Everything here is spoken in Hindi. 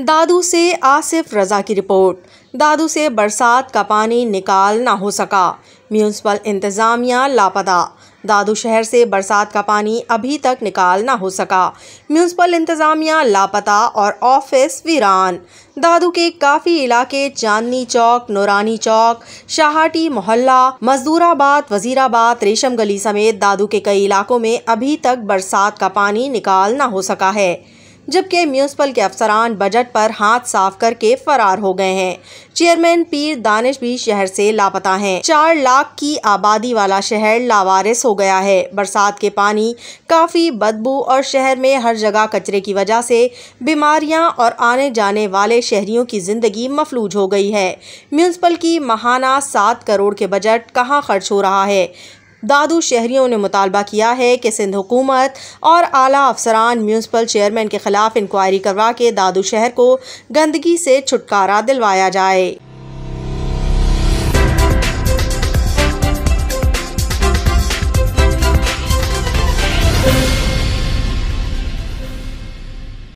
दादू से आसिफ रज़ा की रिपोर्ट दादू से बरसात का पानी निकाल ना हो सका म्यूनसिपल इंतज़ामिया लापता दादू शहर से बरसात का पानी अभी तक निकाल ना हो सका म्यूनसिपल इंतज़ामिया लापता और ऑफिस वीरान दादू के काफ़ी इलाके चांदनी चौक नूरानी चौक शाहटी मोहल्ला मजदूराबाद वजीराबाद रेशम गली समेत दादू के कई इलाकों में अभी तक बरसात का पानी निकाल ना हो सका है जबकि म्यूनसिपल के अफसरान बजट पर हाथ साफ करके फरार हो गए हैं चेयरमैन पीर दानिश भी शहर से लापता हैं चार लाख की आबादी वाला शहर लावारिस हो गया है बरसात के पानी काफ़ी बदबू और शहर में हर जगह कचरे की वजह से बीमारियां और आने जाने वाले शहरियों की ज़िंदगी मफलूज हो गई है म्यूनसिपल की महाना सात करोड़ के बजट कहाँ खर्च हो रहा है दादू शहरियों ने मुतालबा किया है कि सिंध हुकूमत और आला अफसरान म्यूनसिपल चेयरमैन के खिलाफ इंक्वायरी करवा के दादू शहर को गंदगी से छुटकारा दिलवाया जाए